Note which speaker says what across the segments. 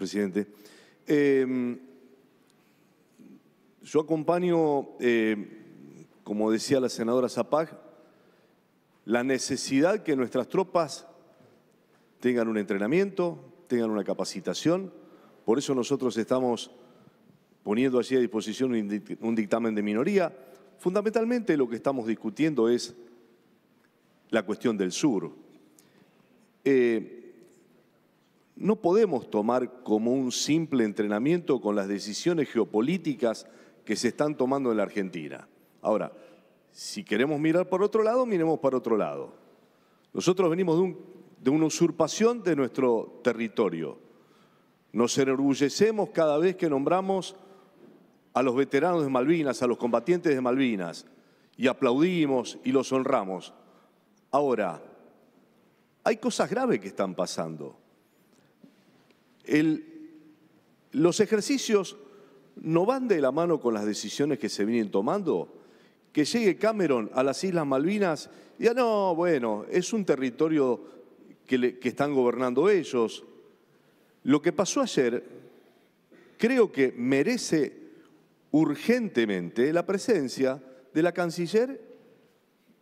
Speaker 1: presidente. Em, yo acompaño, eh, como decía la senadora Zapag, la necesidad que nuestras tropas tengan un entrenamiento, tengan una capacitación. Por eso nosotros estamos poniendo así a disposición un dictamen de minoría. Fundamentalmente lo que estamos discutiendo es la cuestión del sur. Eh, no podemos tomar como un simple entrenamiento con las decisiones geopolíticas que se están tomando en la Argentina. Ahora, si queremos mirar por otro lado, miremos por otro lado. Nosotros venimos de, de una usurpación de nuestro territorio. Nos enorgullecemos cada vez que nombramos a los veteranos de Malvinas, a los combatientes de Malvinas, y aplaudimos y los honramos. Ahora, hay cosas graves que están pasando los ejercicios no van de la mano con las decisiones que se vienen tomando. Que llegue Cameron a las Islas Malvinas y ya no, bueno, es un territorio que, que están gobernando ellos. Lo que pasó ayer creo que merece urgentemente la presencia de la canciller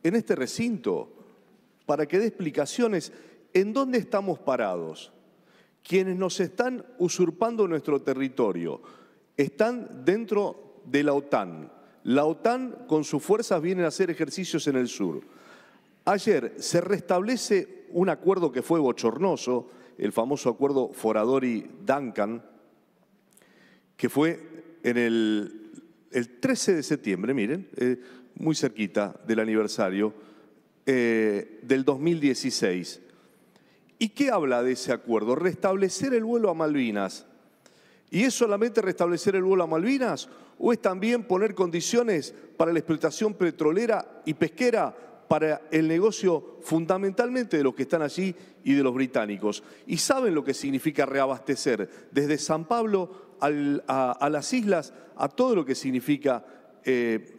Speaker 1: en este recinto para que dé explicaciones en dónde estamos parados. Quienes nos están usurpando nuestro territorio están dentro de la OTAN. La OTAN con sus fuerzas viene a hacer ejercicios en el sur. Ayer se restablece un acuerdo que fue bochornoso, el famoso acuerdo Foradori-Duncan, que fue en el, 13 de septiembre, miren, eh, muy cerquita del aniversario eh, del 2016. ¿Y qué habla de ese acuerdo? Restablecer el vuelo a Malvinas. ¿Y es solamente restablecer el vuelo a Malvinas? ¿O es también poner condiciones para la explotación petrolera y pesquera para el negocio fundamentalmente de los que están allí y de los británicos. Y saben lo que significa reabastecer desde San Pablo a, las islas, a todo lo que significa eh,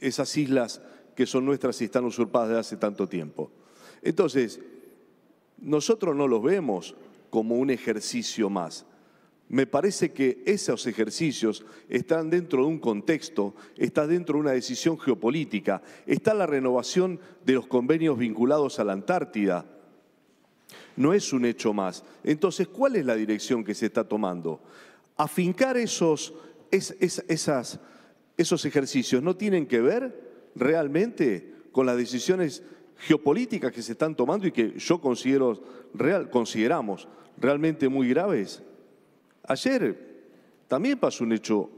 Speaker 1: esas islas que son nuestras y están usurpadas desde hace tanto tiempo. Entonces, nosotros no los vemos como un ejercicio más. Me parece que esos ejercicios están dentro de un contexto, está dentro de una decisión geopolítica, está la renovación de los convenios vinculados a la Antártida. No es un hecho más. Entonces, ¿cuál es la dirección que se está tomando? Afincar esos, esas, esos ejercicios no tienen que ver realmente con las decisiones geopolíticas que se están tomando y que yo considero real, consideramos realmente muy graves. Ayer también pasó un hecho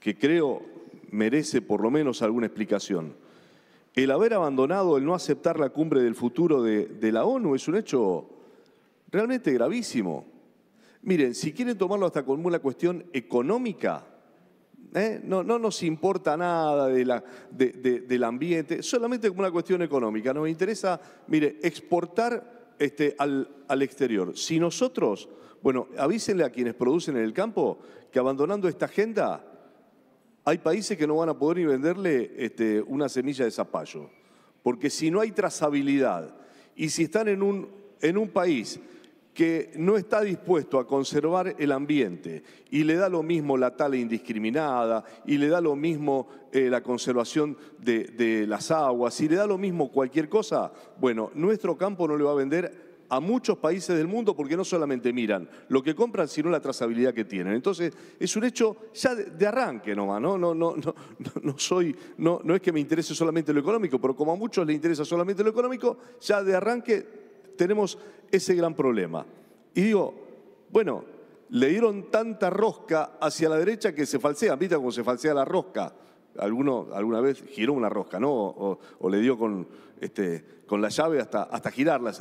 Speaker 1: que creo merece por lo menos alguna explicación. El haber abandonado, el no aceptar la cumbre del futuro de, la ONU es un hecho realmente gravísimo. Miren, si quieren tomarlo hasta como una cuestión económica, ¿eh? no, nos importa nada de del ambiente, solamente como una cuestión económica. Nos interesa, mire, exportar este, al, exterior. Si nosotros, bueno, avísenle a quienes producen en el campo que abandonando esta agenda, hay países que no van a poder ni venderle este, una semilla de zapallo. Porque si no hay trazabilidad y si están en en un país que no está dispuesto a conservar el ambiente y le da lo mismo la tala indiscriminada y le da lo mismo eh, la conservación de, las aguas y le da lo mismo cualquier cosa, bueno, nuestro campo no le va a vender a muchos países del mundo porque no solamente miran lo que compran, sino la trazabilidad que tienen. Entonces, es un hecho ya de, arranque nomás, ¿no? No, no, no, no, soy, no, no es que me interese solamente lo económico, pero como a muchos les interesa solamente lo económico, ya de arranque tenemos ese gran problema. Y digo, bueno, le dieron tanta rosca hacia la derecha que se falsea, ¿viste cómo se falsea la rosca? Alguno, alguna vez giró una rosca, ¿no? O, le dio con, este, con la llave hasta, hasta girarla.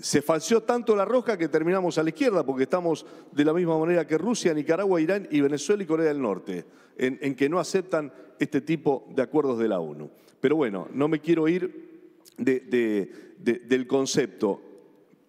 Speaker 1: Se falseó tanto la rosca que terminamos a la izquierda, porque estamos de la misma manera que Rusia, Nicaragua, Irán y Venezuela y Corea del Norte, en, en que no aceptan este tipo de acuerdos de la ONU. Pero bueno, no me quiero ir de, del concepto.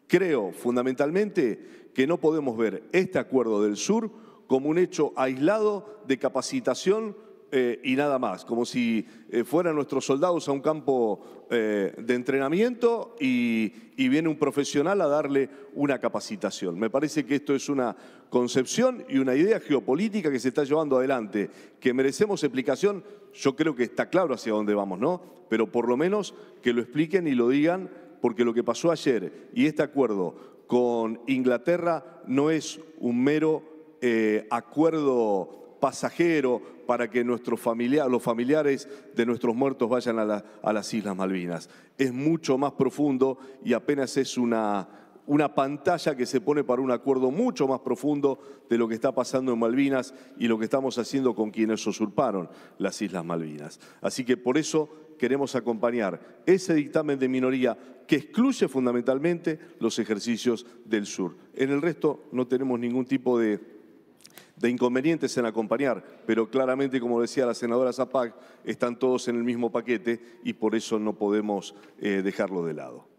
Speaker 1: Creo fundamentalmente que no podemos ver este acuerdo del sur como un hecho aislado de capacitación eh, y nada más, como si eh, fueran nuestros soldados a un campo eh, de entrenamiento y, y, viene un profesional a darle una capacitación. Me parece que esto es una concepción y una idea geopolítica que se está llevando adelante, que merecemos explicación, yo creo que está claro hacia dónde vamos, ¿no? Pero por lo menos que lo expliquen y lo digan, porque lo que pasó ayer y este acuerdo con Inglaterra no es un mero acuerdo pasajero para que nuestros los familiares de nuestros muertos vayan a, a, las Islas Malvinas. Es mucho más profundo y apenas es una, una pantalla que se pone para un acuerdo mucho más profundo de lo que está pasando en Malvinas y lo que estamos haciendo con quienes usurparon las Islas Malvinas. Así que por eso queremos acompañar ese dictamen de minoría que excluye fundamentalmente los ejercicios del sur. En el resto no tenemos ningún tipo de de inconvenientes en acompañar, pero claramente, como decía la senadora Zapac, están todos en el mismo paquete y por eso no podemos eh, dejarlo de lado.